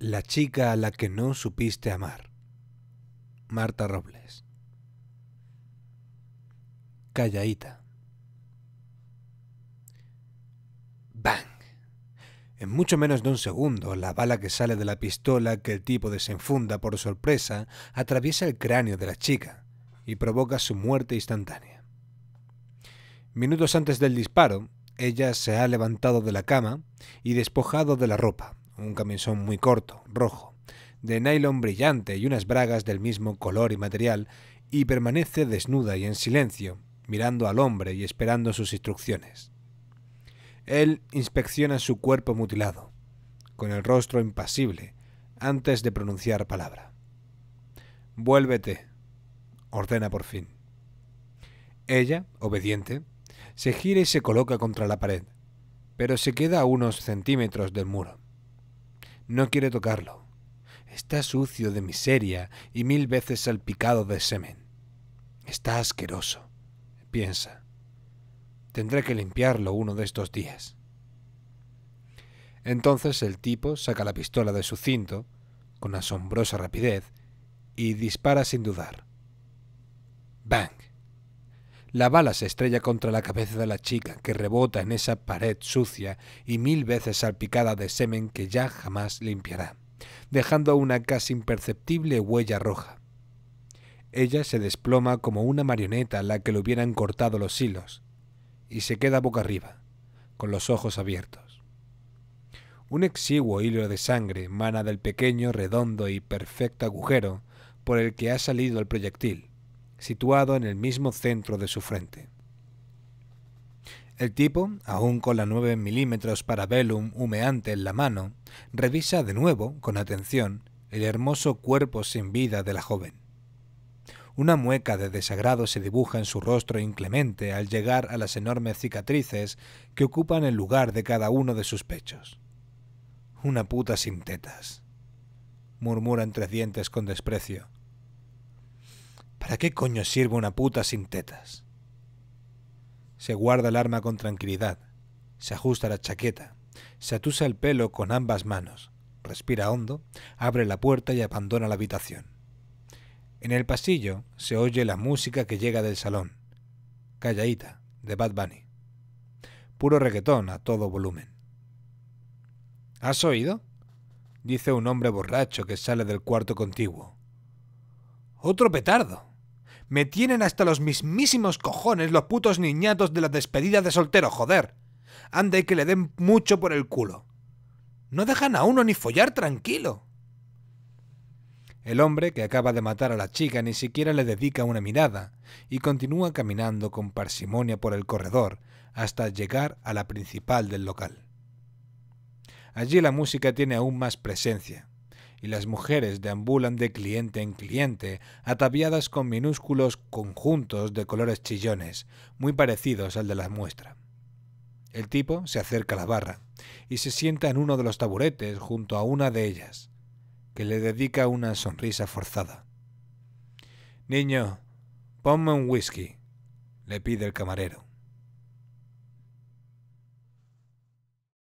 La chica a la que no supiste amar. Marta Robles. Callaíta. Bang. En mucho menos de un segundo, la bala que sale de la pistola que el tipo desenfunda por sorpresa atraviesa el cráneo de la chica y provoca su muerte instantánea. Minutos antes del disparo, ella se ha levantado de la cama y despojado de la ropa, un camisón muy corto, rojo, de nylon brillante y unas bragas del mismo color y material, y permanece desnuda y en silencio, mirando al hombre y esperando sus instrucciones. Él inspecciona su cuerpo mutilado, con el rostro impasible, antes de pronunciar palabra. Vuélvete, ordena por fin. Ella, obediente, se gira y se coloca contra la pared, pero se queda a unos centímetros del muro. No quiere tocarlo. Está sucio de miseria y mil veces salpicado de semen. Está asqueroso, piensa. Tendré que limpiarlo uno de estos días. Entonces el tipo saca la pistola de su cinto, con asombrosa rapidez, y dispara sin dudar. ¡Bang! La bala se estrella contra la cabeza de la chica que rebota en esa pared sucia y mil veces salpicada de semen que ya jamás limpiará, dejando una casi imperceptible huella roja. Ella se desploma como una marioneta a la que le hubieran cortado los hilos, y se queda boca arriba, con los ojos abiertos. Un exiguo hilo de sangre mana del pequeño, redondo y perfecto agujero por el que ha salido el proyectil, situado en el mismo centro de su frente. El tipo, aún con la 9 milímetros parabellum humeante en la mano, revisa de nuevo, con atención, el hermoso cuerpo sin vida de la joven. Una mueca de desagrado se dibuja en su rostro inclemente al llegar a las enormes cicatrices que ocupan el lugar de cada uno de sus pechos. Una puta sin tetas, murmura entre dientes con desprecio, ¿A qué coño sirve una puta sin tetas? Se guarda el arma con tranquilidad, se ajusta la chaqueta, se atusa el pelo con ambas manos, respira hondo, abre la puerta y abandona la habitación. En el pasillo se oye la música que llega del salón, Callaita, de Bad Bunny. Puro reggaetón a todo volumen. ¿Has oído? dice un hombre borracho que sale del cuarto contiguo. Otro petardo. Me tienen hasta los mismísimos cojones los putos niñatos de la despedida de soltero, joder. Ande que le den mucho por el culo. No dejan a uno ni follar tranquilo. El hombre que acaba de matar a la chica ni siquiera le dedica una mirada y continúa caminando con parsimonia por el corredor hasta llegar a la principal del local. Allí la música tiene aún más presencia y las mujeres deambulan de cliente en cliente, ataviadas con minúsculos conjuntos de colores chillones, muy parecidos al de la muestra. El tipo se acerca a la barra y se sienta en uno de los taburetes junto a una de ellas, que le dedica una sonrisa forzada. Niño, ponme un whisky, le pide el camarero.